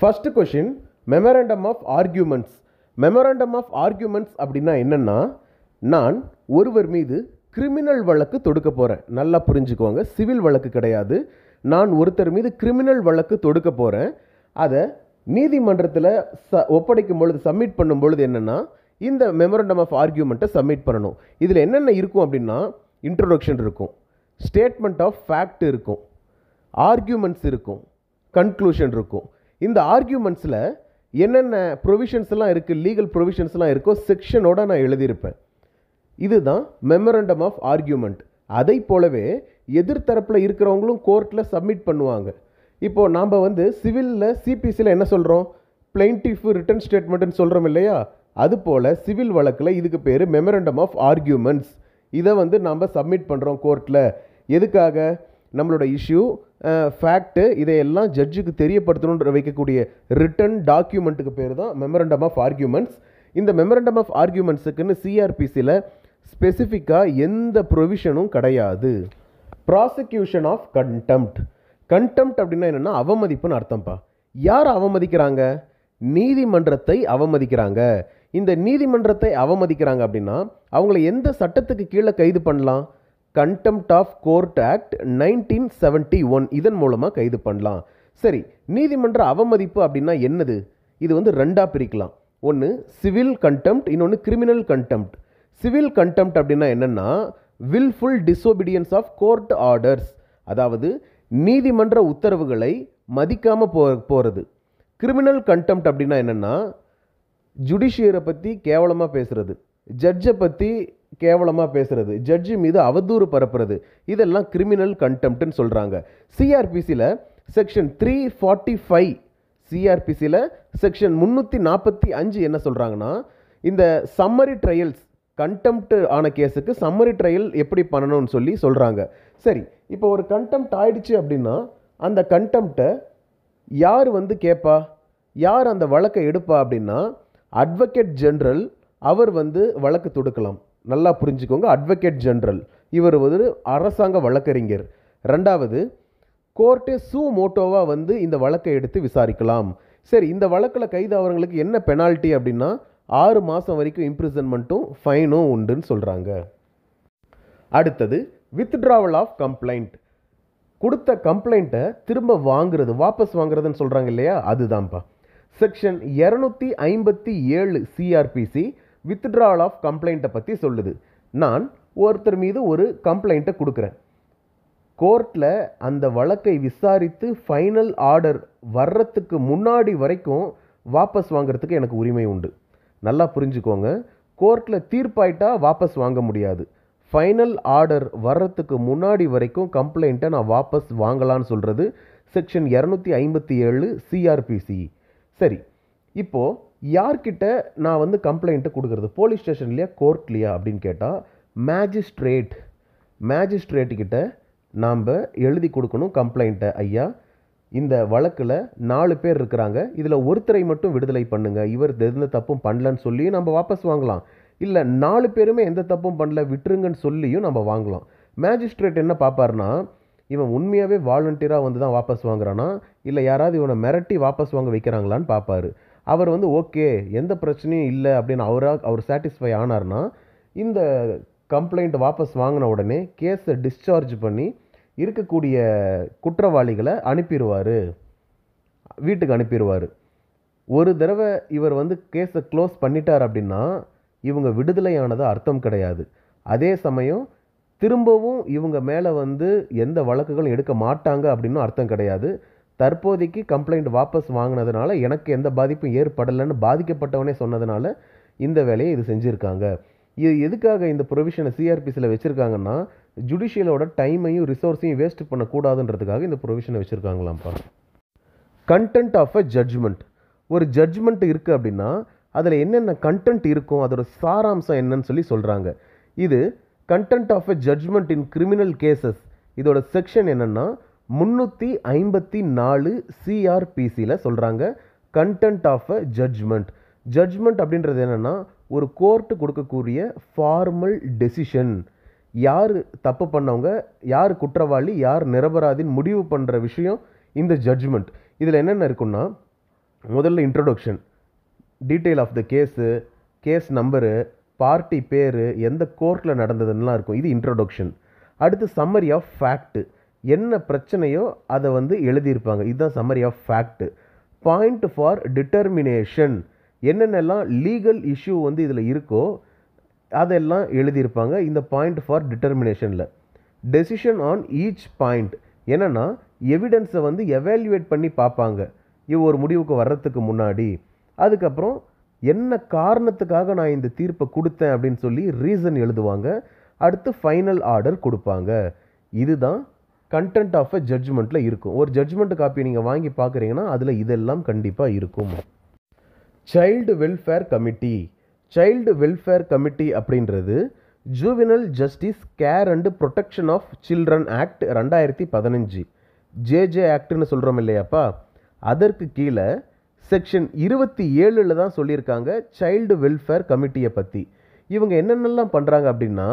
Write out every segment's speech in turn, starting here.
first question memorandum of arguments memorandum of arguments அப்படின்னா என்னென்னா நான் ஒருவர் மீது கிரிமினல் வழக்கு தொடுக்க போகிறேன் நல்லா புரிஞ்சுக்கோங்க சிவில் வழக்கு கிடையாது நான் ஒருத்தர் மீது கிரிமினல் வழக்கு தொடுக்க போகிறேன் அதை நீதிமன்றத்தில் ச ஒப்படைக்கும் பொழுது சப்மிட் பண்ணும் பொழுது என்னென்னா இந்த மெமரண்டம் ஆஃப் ஆர்கியூமெண்ட்டை சப்மிட் பண்ணணும் இதில் என்னென்ன இருக்கும் அப்படின்னா இன்ட்ரொடக்ஷன் இருக்கும் ஸ்டேட்மெண்ட் ஆஃப் ஃபேக்ட் இருக்கும் ஆர்கியூமெண்ட்ஸ் இருக்கும் கன்க்ளூஷன் இருக்கும் இந்த ஆர்கியூமெண்ட்ஸில் என்னென்ன ப்ரொவிஷன்ஸ்லாம் இருக்குது லீகல் ப்ரொவிஷன்ஸ்லாம் இருக்கோ செக்ஷனோட நான் எழுதியிருப்பேன் இதுதான் மெமரண்டம் ஆஃப் ஆர்கியூமெண்ட் அதை போலவே எதிர்த்தரப்பில் இருக்கிறவங்களும் கோர்ட்டில் சப்மிட் பண்ணுவாங்க இப்போது நாம் வந்து சிவிலில் சிபிசியில் என்ன சொல்கிறோம் பிளைன்டிஃப் ரிட்டன் ஸ்டேட்மெண்ட்டுன்னு சொல்கிறோம் இல்லையா அதுபோல் சிவில் வழக்கில் இதுக்கு பேர் மெமரண்டம் ஆஃப் ஆர்கியூமெண்ட்ஸ் இதை வந்து நாம் சப்மிட் பண்ணுறோம் கோர்ட்டில் எதுக்காக நம்மளோட இஷ்யூ ஃபேக்ட்டு இதையெல்லாம் ஜட்ஜுக்கு தெரியப்படுத்தணுன்ற வைக்கக்கூடிய ரிட்டன் டாக்குமெண்ட்டுக்கு பேர் தான் மெமரண்டம் ஆஃப் ஆர்கியூமெண்ட்ஸ் இந்த மெமரண்டம் ஆஃப் ஆர்கியூமெண்ட்ஸுக்குன்னு சிஆர்பிசியில் ஸ்பெசிஃபிக்காக எந்த ப்ரொவிஷனும் கிடையாது ப்ராசிக்யூஷன் ஆஃப் கண்டெம்ட் கண்டெம்ட் அப்படின்னா என்னென்னா அவமதிப்புன்னு அர்த்தம்ப்பா யார் அவமதிக்கிறாங்க நீதிமன்றத்தை அவமதிக்கிறாங்க இந்த நீதிமன்றத்தை அவமதிக்கிறாங்க அப்படின்னா அவங்கள எந்த சட்டத்துக்கு கீழே கைது பண்ணலாம் contempt of court act nineteen seventy one இதன் மூலமாக கைது பண்ணலாம் சரி நீதிமன்ற அவமதிப்பு அப்படின்னா என்னது இது வந்து ரெண்டாக பிரிக்கலாம் ஒன்று சிவில் கண்டெம்ட் இன்னொன்று கிரிமினல் கண்டெம்ட் சிவில் கண்டெம்ட் அப்படின்னா என்னென்னா wilful disobedience of court orders அதாவது நீதிமன்ற உத்தரவுகளை மதிக்காமல் போ போகிறது கிரிமினல் கண்டெம்ட் அப்படின்னா என்னென்னா ஜுடிஷியரை பற்றி கேவலமாக பேசுகிறது ஜட்ஜை பற்றி கேவலமாக பேசுகிறது ஜட்ஜு மீது அவதூறு பரப்புறது இதெல்லாம் கிரிமினல் கண்டெம்ட்னு சொல்கிறாங்க சிஆர்பிசியில் செக்ஷன் த்ரீ ஃபார்ட்டி ஃபைவ் சிஆர்பிசியில் செக்ஷன் முந்நூற்றி நாற்பத்தி அஞ்சு என்ன சொல்கிறாங்கன்னா இந்த சம்மரி ட்ரையல்ஸ் கண்டெம்ட் ஆன கேஸுக்கு சம்மரி ட்ரையல் எப்படி பண்ணணும்னு சொல்லி சொல்கிறாங்க சரி இப்போ ஒரு கண்டெம்ட் ஆயிடுச்சு அப்படின்னா அந்த கண்டெம்ட்டை யார் வந்து கேட்பா யார் அந்த வழக்கை எடுப்பா அப்படின்னா அட்வொகேட் ஜென்ரல் அவர் வந்து வழக்கு தொடுக்கலாம் நல்லா புரிஞ்சுக்கோங்க அட்வொகேட் ஜென்ரல் இவர் வந்து அரசாங்க வழக்கறிஞர் ரெண்டாவது கோர்ட்டே சூ மோட்டோவாக வந்து இந்த வழக்கை எடுத்து விசாரிக்கலாம் சரி இந்த வழக்கில் கைதாகிறவங்களுக்கு என்ன பெனால்ட்டி அப்படின்னா ஆறு மாதம் வரைக்கும் இம்ப்ரிசன்மெண்ட்டும் ஃபைனும் உண்டுன்னு சொல்கிறாங்க அடுத்தது வித்ட்ராவல் ஆஃப் கம்ப்ளைண்ட் கொடுத்த கம்ப்ளைண்ட்டை திரும்ப வாங்குறது வாபஸ் வாங்குறதுன்னு சொல்கிறாங்க இல்லையா அதுதான்ப்பா செக்ஷன் இரநூத்தி ஐம்பத்தி ஏழு சிஆர்பிசி வித்ட்ரால் ஆஃப் கம்ப்ளைண்ட்டை பற்றி சொல்லுது நான் ஒருத்தர் மீது ஒரு கம்ப்ளைண்ட்டை கொடுக்குறேன் கோர்ட்டில் அந்த வழக்கை விசாரித்து ஃபைனல் ஆர்டர் வர்றதுக்கு முன்னாடி வரைக்கும் வாபஸ் வாங்கிறதுக்கு எனக்கு உரிமை உண்டு நல்லா புரிஞ்சுக்கோங்க கோர்ட்டில் தீர்ப்பாயிட்டா வாபஸ் வாங்க முடியாது ஃபைனல் ஆர்டர் வர்றதுக்கு முன்னாடி வரைக்கும் கம்ப்ளைண்ட்டை நான் வாபஸ் வாங்கலான்னு சொல்கிறது செக்ஷன் இரநூத்தி ஐம்பத்தி ஏழு சிஆர்பிசி சரி இப்போது யார்கிட்ட நான் வந்து கம்ப்ளைண்ட்டு கொடுக்குறது போலீஸ் ஸ்டேஷன்லையா கோர்ட்லையா அப்படின்னு கேட்டால் மேஜிஸ்ட்ரேட் மேஜிஸ்ட்ரேட்டுக்கிட்ட நாம் எழுதி கொடுக்கணும் கம்ப்ளைண்ட்டை ஐயா இந்த வழக்கில் நாலு பேர் இருக்கிறாங்க இதில் ஒருத்தரை மட்டும் விடுதலை பண்ணுங்கள் இவர் எந்த தப்பும் பண்ணலன்னு சொல்லி நம்ம வாபஸ் வாங்கலாம் இல்லை நாலு பேருமே எந்த தப்பும் பண்ணல விட்டுருங்கன்னு சொல்லியும் நம்ம வாங்கலாம் மேஜிஸ்ட்ரேட் என்ன பார்ப்பார்னா இவன் உண்மையாகவே வாலண்டியராக வந்து தான் வாபஸ் வாங்குறானா இல்லை யாராவது இவனை மிரட்டி வாபஸ் வாங்க வைக்கிறாங்களான்னு பார்ப்பாரு அவர் வந்து ஓகே எந்த பிரச்சனையும் இல்லை அப்படின்னு அவராக அவர் சாட்டிஸ்ஃபை ஆனார்னா இந்த கம்ப்ளைண்ட் வாபஸ் வாங்கின உடனே கேஸை டிஸ்சார்ஜ் பண்ணி இருக்கக்கூடிய குற்றவாளிகளை அனுப்பிடுவார் வீட்டுக்கு அனுப்பிடுவார் ஒரு தடவை இவர் வந்து கேஸை க்ளோஸ் பண்ணிட்டார் அப்படின்னா இவங்க விடுதலையானது அர்த்தம் கிடையாது அதே சமயம் திரும்பவும் இவங்க மேலே வந்து எந்த வழக்குகளும் எடுக்க மாட்டாங்க அப்படின்னு அர்த்தம் கிடையாது தற்போதைக்கு கம்ப்ளைண்ட் வாபஸ் வாங்கினதுனால எனக்கு எந்த பாதிப்பும் ஏற்படலைன்னு பாதிக்கப்பட்டவனே சொன்னதுனால இந்த வேலையை இது செஞ்சுருக்காங்க இது எதுக்காக இந்த ப்ரொவிஷனை சிஆர்பிசியில் வச்சுருக்காங்கன்னா ஜுடிஷியலோட டைமையும் ரிசோர்ஸையும் வேஸ்ட் பண்ணக்கூடாதுன்றதுக்காக இந்த ப்ரொவிஷனை வச்சுருக்காங்களாம்ப்பா கண்டென்ட் ஆஃப் அ ஜட்ஜ்மெண்ட் ஒரு ஜட்ஜ்மெண்ட் இருக்குது அப்படின்னா அதில் என்னென்ன கண்டென்ட் இருக்கும் அதோட சாராம்சம் என்னன்னு சொல்லி சொல்கிறாங்க இது content of a judgment in criminal cases இதோட செக்ஷன் என்னென்னா முந்நூற்றி ஐம்பத்தி நாலு சிஆர்பிசியில் சொல்கிறாங்க content of a judgment judgment அப்படின்றது என்னென்னா ஒரு கோர்ட்டு கொடுக்கக்கூடிய ஃபார்மல் டெசிஷன் யார் தப்பு பண்ணவங்க யார் குற்றவாளி யார் நிரபராதின்னு முடிவு பண்ணுற விஷயம் இந்த ஜட்ஜ்மெண்ட் இதில் என்னென்ன இருக்குன்னா முதல்ல introduction detail of the case case number party பேர் எந்த கோர்ட்டில் நடந்ததுன்னெலாம் இருக்கும் இது இன்ட்ரடக்ஷன் அடுத்து சம்மரி ஆஃப் ஃபேக்ட்டு என்ன பிரச்சனையோ அதை வந்து எழுதியிருப்பாங்க இதுதான் summary of fact point for determination என்னென்னலாம் லீகல் இஷ்யூ வந்து இதில் இருக்கோ அதெல்லாம் எழுதியிருப்பாங்க இந்த பாயிண்ட் ஃபார் டிட்டர்மினேஷனில் டெசிஷன் ஆன் ஈச் பாயிண்ட் என்னென்னா எவிடன்ஸை வந்து எவால்யூவேட் பண்ணி பார்ப்பாங்க இவ் ஒரு முடிவுக்கு வர்றதுக்கு முன்னாடி அதுக்கப்புறம் என்ன காரணத்துக்காக நான் இந்த தீர்ப்பை கொடுத்தேன் அப்படின்னு சொல்லி ரீசன் எழுதுவாங்க அடுத்து ஃபைனல் ஆர்டர் கொடுப்பாங்க இதுதான் கண்டென்ட் ஆஃப் அ ஜட்ஜ்மெண்ட்டில் இருக்கும் ஒரு ஜட்ஜ்மெண்ட் காப்பி நீங்கள் வாங்கி பார்க்குறீங்கன்னா அதில் இதெல்லாம் கண்டிப்பாக இருக்கும் child welfare committee child welfare committee அப்படின்றது juvenile justice care and protection of children act ரெண்டாயிரத்தி பதினஞ்சு ஜேஜே ஆக்டுன்னு சொல்கிறோம் இல்லையாப்பா அதற்கு கீழே செக்ஷன் இருபத்தி ஏழில் தான் சொல்லியிருக்காங்க சைல்டு வெல்ஃபேர் கமிட்டியை பற்றி இவங்க என்னென்னலாம் பண்ணுறாங்க அப்படின்னா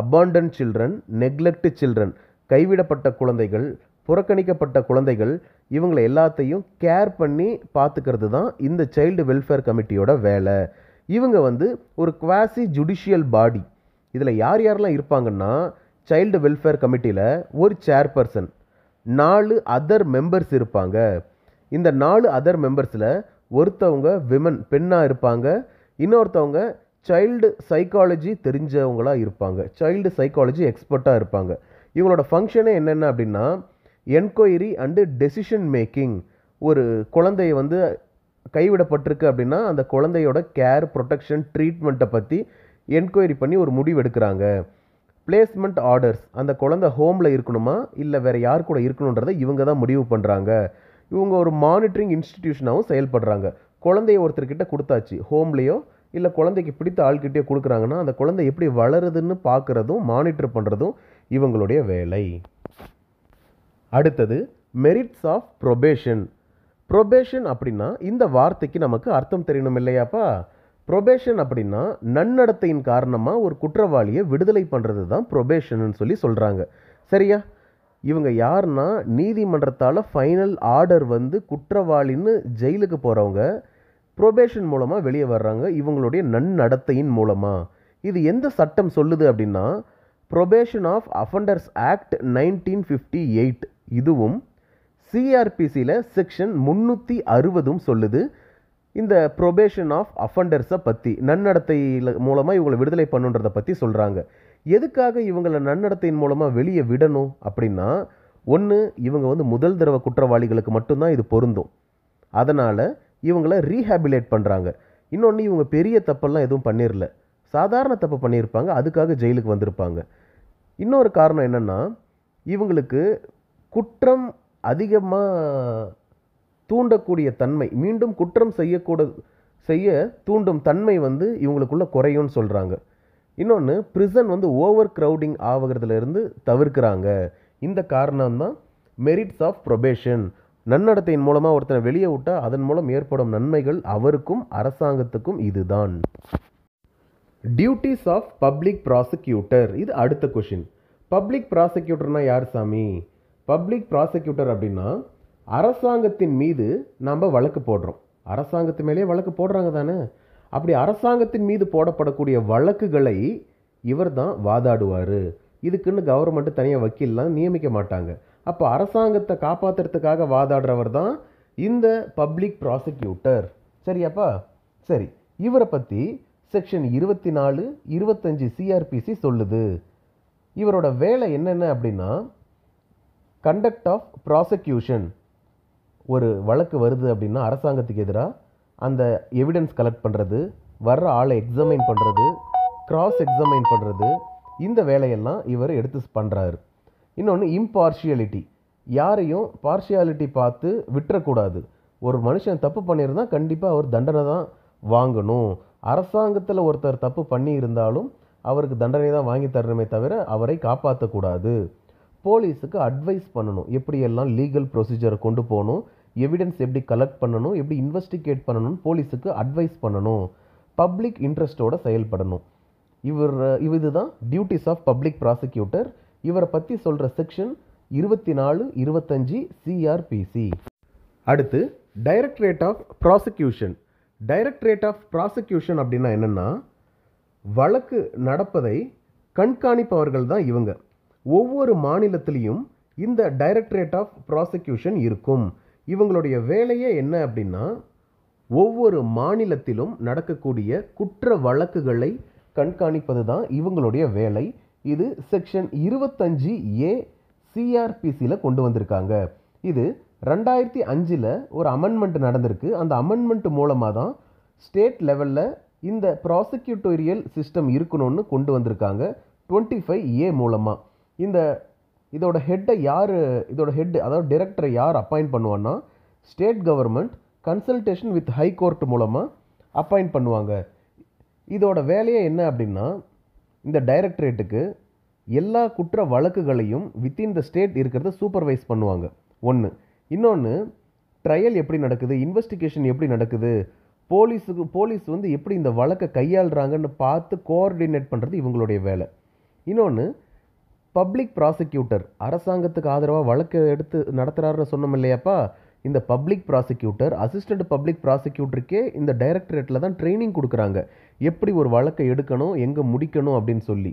அபாண்டன் சில்ட்ரன் நெக்லெக்ட் சில்ட்ரன் கைவிடப்பட்ட குழந்தைகள் புறக்கணிக்கப்பட்ட குழந்தைகள் இவங்களை எல்லாத்தையும் கேர் பண்ணி பார்த்துக்கிறது தான் இந்த சைல்டு வெல்ஃபேர் கமிட்டியோட வேலை இவங்க வந்து ஒரு குவாசி ஜுடிஷியல் பாடி இதில் யார் யாரெல்லாம் இருப்பாங்கன்னா சைல்டு வெல்ஃபேர் கமிட்டியில் ஒரு சேர்பர்சன் நாலு அதர் மெம்பர்ஸ் இருப்பாங்க இந்த நாலு அதர் மெம்பர்ஸில் ஒருத்தவங்க விமன் பெண்ணாக இருப்பாங்க இன்னொருத்தவங்க சைல்டு சைக்காலஜி தெரிஞ்சவங்களாக இருப்பாங்க சைல்டு சைக்காலஜி எக்ஸ்பர்ட்டாக இருப்பாங்க இவங்களோட ஃபங்க்ஷனே என்னென்ன அப்படின்னா என்கொயரி அண்டு டெசிஷன் மேக்கிங் ஒரு குழந்தைய வந்து கைவிடப்பட்டிருக்கு அப்படின்னா அந்த குழந்தையோட கேர் ப்ரொடெக்ஷன் ட்ரீட்மெண்ட்டை பற்றி என்கொயரி பண்ணி ஒரு முடிவு எடுக்கிறாங்க பிளேஸ்மெண்ட் ஆர்டர்ஸ் அந்த குழந்தை ஹோமில் இருக்கணுமா இல்லை வேறு யார் கூட இருக்கணுன்றதை இவங்க தான் முடிவு பண்ணுறாங்க இவங்க ஒரு மானிட்டரிங் இன்ஸ்டிடியூஷனாகவும் செயல்படுறாங்க குழந்தைய ஒருத்தர்கிட்ட கொடுத்தாச்சு ஹோம்லேயோ இல்லை குழந்தைக்கு பிடித்த ஆள்கிட்டயோ கொடுக்குறாங்கன்னா அந்த குழந்தை எப்படி வளருதுன்னு பார்க்குறதும் மானிட்டர் பண்ணுறதும் இவங்களுடைய வேலை அடுத்தது மெரிட்ஸ் ஆஃப் ப்ரொபேஷன் ப்ரொபேஷன் அப்படின்னா இந்த வார்த்தைக்கு நமக்கு அர்த்தம் தெரியணும் இல்லையாப்பா ப்ரொபேஷன் அப்படின்னா நன்னடத்தையின் காரணமாக ஒரு குற்றவாளியை விடுதலை பண்ணுறது தான் ப்ரொபேஷன் சொல்லி சொல்கிறாங்க சரியா இவங்க யாருன்னா நீதிமன்றத்தால் ஃபைனல் ஆர்டர் வந்து குற்றவாளின்னு ஜெயிலுக்கு போகிறவங்க ப்ரொபேஷன் மூலமாக வெளியே வர்றாங்க இவங்களுடைய நன்னடத்தையின் மூலமாக இது எந்த சட்டம் சொல்லுது அப்படின்னா probation of offenders act nineteen fifty eight இதுவும் சிஆர்பிசியில் செக்ஷன் முந்நூற்றி அறுபதும் சொல்லுது இந்த ப்ரொபேஷன் ஆஃப் அஃபண்டர்ஸை பற்றி நன்னடத்தையில் மூலமாக இவங்களை விடுதலை பண்ணுன்றதை பற்றி சொல்கிறாங்க எதுக்காக இவங்களை நன்னடத்தையின் மூலமாக வெளியே விடணும் அப்படின்னா ஒன்று இவங்க வந்து முதல் தடவை குற்றவாளிகளுக்கு மட்டும்தான் இது பொருந்தும் அதனால் இவங்கள ரீஹேபிலேட் பண்ணுறாங்க இன்னொன்று இவங்க பெரிய தப்பெல்லாம் எதுவும் பண்ணிடல சாதாரண தப்பு பண்ணியிருப்பாங்க அதுக்காக ஜெயிலுக்கு வந்திருப்பாங்க இன்னொரு காரணம் என்னென்னா இவங்களுக்கு குற்றம் அதிகமாக தூண்டக்கூடிய தன்மை மீண்டும் குற்றம் செய்யக்கூட செய்ய தூண்டும் தன்மை வந்து இவங்களுக்குள்ள குறையும்னு சொல்கிறாங்க இன்னொன்று ப்ரிசன் வந்து ஓவர் க்ரௌடிங் ஆகுறதுலேருந்து தவிர்க்கிறாங்க இந்த காரணம்தான் மெரிட்ஸ் ஆஃப் ப்ரொபேஷன் நன்னடத்தையின் மூலமாக ஒருத்தனை வெளியே விட்டால் அதன் மூலம் ஏற்படும் நன்மைகள் அவருக்கும் அரசாங்கத்துக்கும் இதுதான் டியூட்டிஸ் ஆஃப் பப்ளிக் ப்ராசிக்யூட்டர் இது அடுத்த கொஷின் பப்ளிக் ப்ராசிக்யூட்டர்னா யார் சாமி பப்ளிக் ப்ராசிக்யூட்டர் அப்படின்னா அரசாங்கத்தின் மீது நம்ம வழக்கு போடுறோம் அரசாங்கத்து மேலேயே வழக்கு போடுறாங்க தானே அப்படி அரசாங்கத்தின் மீது போடப்படக்கூடிய வழக்குகளை இவர் தான் வாதாடுவார் இதுக்குன்னு கவர்மெண்ட்டு தனியாக வக்கீல்லாம் நியமிக்க மாட்டாங்க அப்போ அரசாங்கத்தை காப்பாற்றுறதுக்காக வாதாடுறவர் தான் இந்த பப்ளிக் ப்ராசிக்யூட்டர் சரியாப்பா சரி இவரை பற்றி செக்ஷன் இருபத்தி நாலு இருபத்தஞ்சி சிஆர்பிசி சொல்லுது இவரோட வேலை என்னென்ன அப்படின்னா கண்டக்ட் ஆஃப் ப்ராசிக்யூஷன் ஒரு வழக்கு வருது அப்படின்னா அரசாங்கத்துக்கு எதிராக அந்த எவிடன்ஸ் கலெக்ட் பண்ணுறது வர்ற ஆளை எக்ஸாமைன் பண்ணுறது க்ராஸ் எக்ஸாமைன் பண்ணுறது இந்த வேலையெல்லாம் இவர் எடுத்து பண்ணுறாரு இன்னொன்று இம்பார்ஷியலிட்டி யாரையும் பார்ஷியாலிட்டி பார்த்து விட்டுறக்கூடாது ஒரு மனுஷன் தப்பு பண்ணியிருந்தால் கண்டிப்பாக அவர் தண்டனை தான் வாங்கணும் அரசாங்கத்தில் ஒருத்தர் தப்பு பண்ணி இருந்தாலும் அவருக்கு தண்டனை தான் வாங்கி தரணுமே தவிர அவரை காப்பாற்றக்கூடாது போலீஸுக்கு அட்வைஸ் பண்ணணும் எப்படியெல்லாம் லீகல் ப்ரொசீஜரை கொண்டு போகணும் எவிடன்ஸ் எப்படி கலெக்ட் பண்ணணும் எப்படி இன்வெஸ்டிகேட் பண்ணணும் போலீஸுக்கு அட்வைஸ் பண்ணணும் பப்ளிக் இன்ட்ரெஸ்ட்டோட செயல்படணும் இவர் இது தான் டியூட்டிஸ் ஆஃப் பப்ளிக் ப்ராசிக்யூட்டர் இவரை பற்றி சொல்கிற செக்ஷன் இருபத்தி நாலு இருபத்தஞ்சி சிஆர்பிசி அடுத்து directorate of prosecution directorate of prosecution அப்படின்னா என்னென்னா வழக்கு நடப்பதை கண்காணிப்பவர்கள் தான் இவங்க ஒவ்வொரு மாநிலத்திலையும் இந்த டைரக்டரேட் ஆஃப் ப்ராசிக்யூஷன் இருக்கும் இவங்களுடைய வேலையே என்ன அப்படின்னா ஒவ்வொரு மாநிலத்திலும் நடக்கக்கூடிய குற்ற வழக்குகளை கண்காணிப்பது தான் இவங்களுடைய வேலை இது செக்ஷன் இருபத்தஞ்சி ஏ சிஆர்பிசியில் கொண்டு வந்திருக்காங்க இது ரெண்டாயிரத்தி அஞ்சில் ஒரு அமெண்ட்மெண்ட் நடந்திருக்கு அந்த அமெண்ட்மெண்ட் மூலமாக தான் ஸ்டேட் லெவலில் இந்த ப்ராசிக்யூட்டோரியல் சிஸ்டம் இருக்கணும்னு கொண்டு வந்திருக்காங்க டுவெண்ட்டி ஃபைவ் ஏ மூலமாக இந்த இதோட ஹெட்டை யார் இதோட ஹெட் அதாவது டிரெக்டரை யார் அப்பாயிண்ட் பண்ணுவான்னா state government consultation with high court மூலமாக அப்பாயிண்ட் பண்ணுவாங்க இதோட வேலையே என்ன அப்படின்னா இந்த டைரக்டரேட்டுக்கு எல்லா குற்ற வழக்குகளையும் வித்தின் த ஸ்டேட் இருக்கிறத சூப்பர்வைஸ் பண்ணுவாங்க ஒன்று இன்னொன்று ட்ரையல் எப்படி நடக்குது இன்வெஸ்டிகேஷன் எப்படி நடக்குது போலீஸுக்கு போலீஸ் வந்து எப்படி இந்த வழக்கை கையாளுறாங்கன்னு பார்த்து கோஆர்டினேட் பண்ணுறது இவங்களுடைய வேலை இன்னொன்று பப்ளிக் ப்ராசிக்யூட்டர் அரசாங்கத்துக்கு ஆதரவாக வழக்கு எடுத்து நடத்துகிறாருன்னு சொன்னோம் இல்லையாப்பா இந்த பப்ளிக் ப்ராசிக்யூட்டர் அசிஸ்டண்ட் பப்ளிக் ப்ராசிக்யூட்டருக்கே இந்த டைரக்டரேட்டில் தான் ட்ரைனிங் கொடுக்குறாங்க எப்படி ஒரு வழக்கை எடுக்கணும் எங்கே முடிக்கணும் அப்படின்னு சொல்லி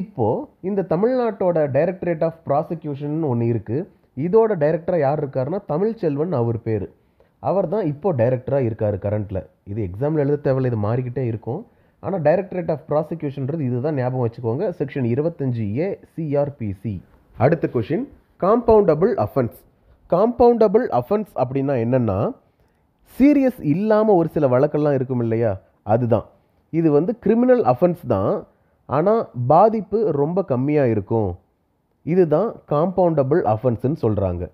இப்போது இந்த தமிழ்நாட்டோட டைரக்டரேட் ஆஃப் ப்ராசிக்யூஷன் ஒன்று இருக்குது இதோட டைரக்டராக யார் இருக்காருன்னா தமிழ் செல்வன் அவர் பேர் அவர் தான் இப்போது டைரக்டராக இருக்கார் கரண்ட்டில் இது எக்ஸாமில் எழுத தேவையில்லை இது மாறிக்கிட்டே இருக்கும் ஆனால் டைரக்டரேட் ஆஃப் ப்ராசிக்யூஷன்றது இதுதான் ஞாபகம் வச்சுக்கோங்க செக்ஷன் இருபத்தஞ்சு ஏ சிஆர்பிசி அடுத்த question compoundable offence compoundable offence அப்படின்னா என்னென்னா சீரியஸ் இல்லாமல் ஒரு சில வழக்கெல்லாம் இருக்கும் இல்லையா அதுதான் இது வந்து கிரிமினல் அஃபென்ஸ் தான் ஆனால் பாதிப்பு ரொம்ப கம்மியாக இருக்கும் இதுதான் காம்பவுண்டபுள் அஃபன்ஸ்ன்னு சொல்கிறாங்க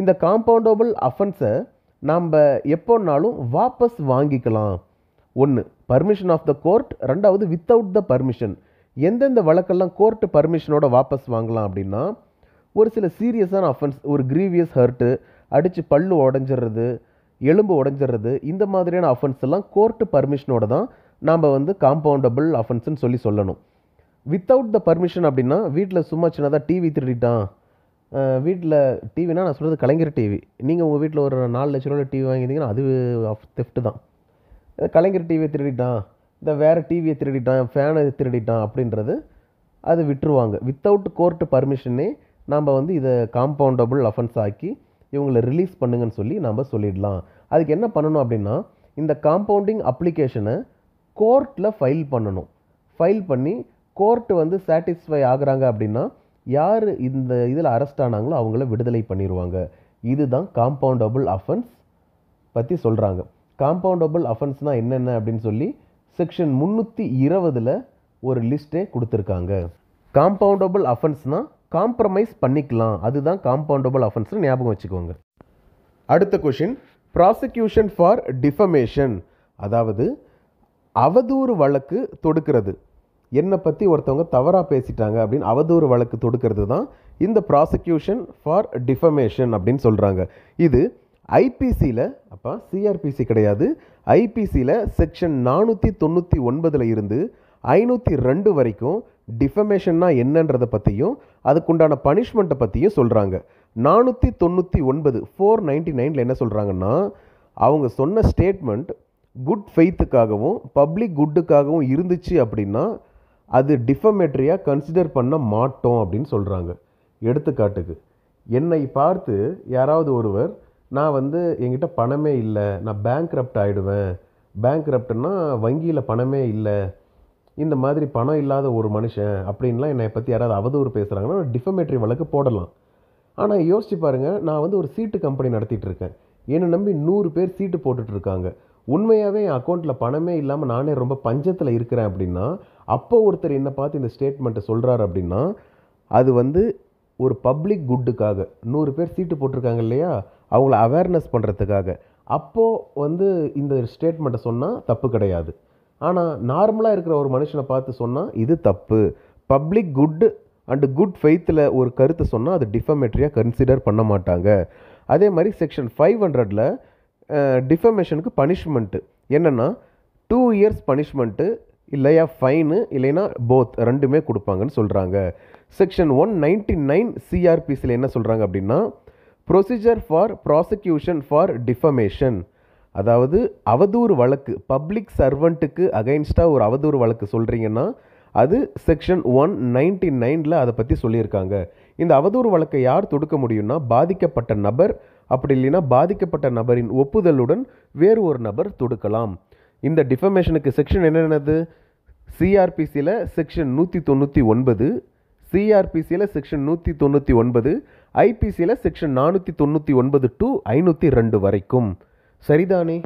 இந்த காம்பவுண்டபுள் அஃபென்ஸை நாம் எப்போனாலும் வாபஸ் வாங்கிக்கலாம் ஒன்று பர்மிஷன் ஆஃப் த கோர்ட் ரெண்டாவது வித்தவுட் த பர்மிஷன் எந்தெந்த வழக்கெல்லாம் கோர்ட்டு பர்மிஷனோட வாபஸ் வாங்கலாம் அப்படின்னா ஒரு சில சீரியஸான அஃபென்ஸ் ஒரு க்ரீவியஸ் ஹர்ட்டு அடித்து பல்லு உடஞ்சிடுறது எலும்பு உடஞ்சிடுறது இந்த மாதிரியான அஃபென்ஸ் எல்லாம் கோர்ட்டு பர்மிஷனோட தான் நாம் வந்து காம்பவுண்டபுள் அஃபென்ஸ்னு சொல்லி சொல்லணும் வித்தவுட் த பர்மிஷன் அப்படின்னா வீட்டில் சும்மா சின்னதாக டிவி திருடிட்டான் வீட்டில் டிவினா நான் சொல்கிறது கலைஞர் டிவி நீங்கள் உங்கள் வீட்டில் ஒரு நாலு லட்ச ரூபாய் டிவி வாங்கியிருந்தீங்கன்னா அது தெஃப்ட்டு தான் கலைஞர் டிவியை திருடிட்டான் இந்த வேறு டிவியை திருடிட்டான் ஃபேனை திருடிட்டான் அப்படின்றது அது விட்டுருவாங்க வித்தவுட் கோர்ட் பர்மிஷனே நாம் வந்து இதை காம்பவுண்டபுள் அஃபென்ஸ் ஆக்கி இவங்களை ரிலீஸ் பண்ணுங்கன்னு சொல்லி நம்ம சொல்லிடலாம் அதுக்கு என்ன பண்ணணும் அப்படின்னா இந்த காம்பவுண்டிங் அப்ளிகேஷனை கோர்ட்டில் ஃபைல் பண்ணணும் ஃபைல் பண்ணி கோர்ட்டு வந்து சாட்டிஸ்ஃபை ஆகுறாங்க அப்படின்னா யார் இந்த இதில் அரெஸ்ட் ஆனாங்களோ அவங்கள விடுதலை பண்ணிடுவாங்க இதுதான் காம்பவுண்டபுள் அஃபென்ஸ் பற்றி சொல்கிறாங்க காம்பவுண்டபுள் அஃபென்ஸ்னால் என்னென்ன அப்படின்னு சொல்லி செக்ஷன் முந்நூற்றி இருபதில் ஒரு லிஸ்ட்டே கொடுத்துருக்காங்க காம்பவுண்டபுள் அஃபென்ஸ்னால் காம்ப்ரமைஸ் பண்ணிக்கலாம் அதுதான் காம்பவுண்டபுள் அஃபென்ஸ்னு ஞாபகம் வச்சுக்கோங்க அடுத்த கொஷின் ப்ராசிக்யூஷன் ஃபார் டிஃபமேஷன் அதாவது அவதூறு வழக்கு தொடுக்கிறது என்னை பற்றி ஒருத்தவங்க தவறாக பேசிட்டாங்க அப்படின்னு அவதூறு வழக்கு தொடுக்கிறது தான் இந்த ப்ராசிக்யூஷன் ஃபார் டிஃபமேஷன் அப்படின்னு சொல்கிறாங்க இது ஐபிசியில் அப்போ சிஆர்பிசி கிடையாது ஐபிசியில் செக்ஷன் நானூற்றி தொண்ணூற்றி ஒன்பதில் இருந்து ஐநூற்றி ரெண்டு வரைக்கும் டிஃபமேஷன்னா என்னன்றதை பற்றியும் அதுக்குண்டான பனிஷ்மெண்ட்டை பற்றியும் சொல்கிறாங்க நானூற்றி தொண்ணூற்றி ஒன்பது ஃபோர் நைன்டி நைனில் என்ன சொல்கிறாங்கன்னா அவங்க சொன்ன ஸ்டேட்மெண்ட் குட் ஃபெய்த்துக்காகவும் பப்ளிக் குட்டுக்காகவும் இருந்துச்சு அப்படின்னா அது டிஃபமேட்ரியாக கன்சிடர் பண்ண மாட்டோம் அப்படின்னு சொல்கிறாங்க எடுத்துக்காட்டுக்கு என்னை பார்த்து யாராவது ஒருவர் நான் வந்து என்கிட்ட பணமே இல்லை நான் பேங்க் ரப்ட் ஆகிடுவேன் பேங்க் ரப்ட்னா வங்கியில் பணமே இல்லை இந்த மாதிரி பணம் இல்லாத ஒரு மனுஷன் அப்படின்லாம் என்னை பற்றி யாராவது அவதூறு பேசுகிறாங்கன்னா டிஃபமேட்ரி வழக்கு போடலாம் ஆனால் யோசிச்சு பாருங்கள் நான் வந்து ஒரு சீட்டு கம்பெனி நடத்திட்டு இருக்கேன் என்னை நம்பி நூறு பேர் சீட்டு போட்டுட்ருக்காங்க உண்மையாகவே என் அக்கௌண்ட்டில் பணமே இல்லாமல் நானே ரொம்ப பஞ்சத்தில் இருக்கிறேன் அப்படின்னா அப்போ ஒருத்தர் என்னை பார்த்து இந்த ஸ்டேட்மெண்ட்டை சொல்கிறார் அப்படின்னா அது வந்து ஒரு பப்ளிக் குட்டுக்காக நூறு பேர் சீட்டு போட்டிருக்காங்க இல்லையா அவங்கள அவேர்னஸ் பண்ணுறதுக்காக அப்போது வந்து இந்த ஸ்டேட்மெண்ட்டை சொன்னால் தப்பு கிடையாது ஆனால் நார்மலாக இருக்கிற ஒரு மனுஷனை பார்த்து சொன்னால் இது தப்பு பப்ளிக் குட் அண்டு குட் ஃபெய்த்தில் ஒரு கருத்தை சொன்னால் அது டிஃபமேட்ரியாக கன்சிடர் பண்ண மாட்டாங்க அதே மாதிரி செக்ஷன் ஃபைவ் ஹண்ட்ரடில் டிஃபமேஷனுக்கு பனிஷ்மெண்ட்டு என்னென்னா டூ இயர்ஸ் பனிஷ்மெண்ட்டு இல்லையா ஃபைனு இல்லைன்னா போத் ரெண்டுமே கொடுப்பாங்கன்னு சொல்கிறாங்க செக்ஷன் ஒன் நைன்டி நைன் சிஆர்பிசியில் என்ன சொல்கிறாங்க அப்படின்னா procedure for prosecution for defamation அதாவது அவதூறு வழக்கு பப்ளிக் சர்வெண்ட்டுக்கு அகைன்ஸ்டாக ஒரு அவதூறு வழக்கு சொல்கிறீங்கன்னா அது செக்ஷன் ஒன் நைன்டி நைனில் அதை பற்றி சொல்லியிருக்காங்க இந்த அவதூறு வழக்கை யார் தொடுக்க முடியும்னா பாதிக்கப்பட்ட நபர் அப்படி இல்லைன்னா பாதிக்கப்பட்ட நபரின் ஒப்புதலுடன் வேறு ஒரு நபர் தொடுக்கலாம் இந்த டிஃபமேஷனுக்கு செக்ஷன் என்னென்னது சிஆர்பிசியில் செக்ஷன் நூற்றி தொண்ணூற்றி ஒன்பது சிஆர்பிசியில் செக்ஷன் நூற்றி தொண்ணூற்றி ஒன்பது ஐபிசியில் செக்ஷன் நானூற்றி தொண்ணூற்றி ஒன்பது டு ஐநூற்றி ரெண்டு வரைக்கும் சரிதானே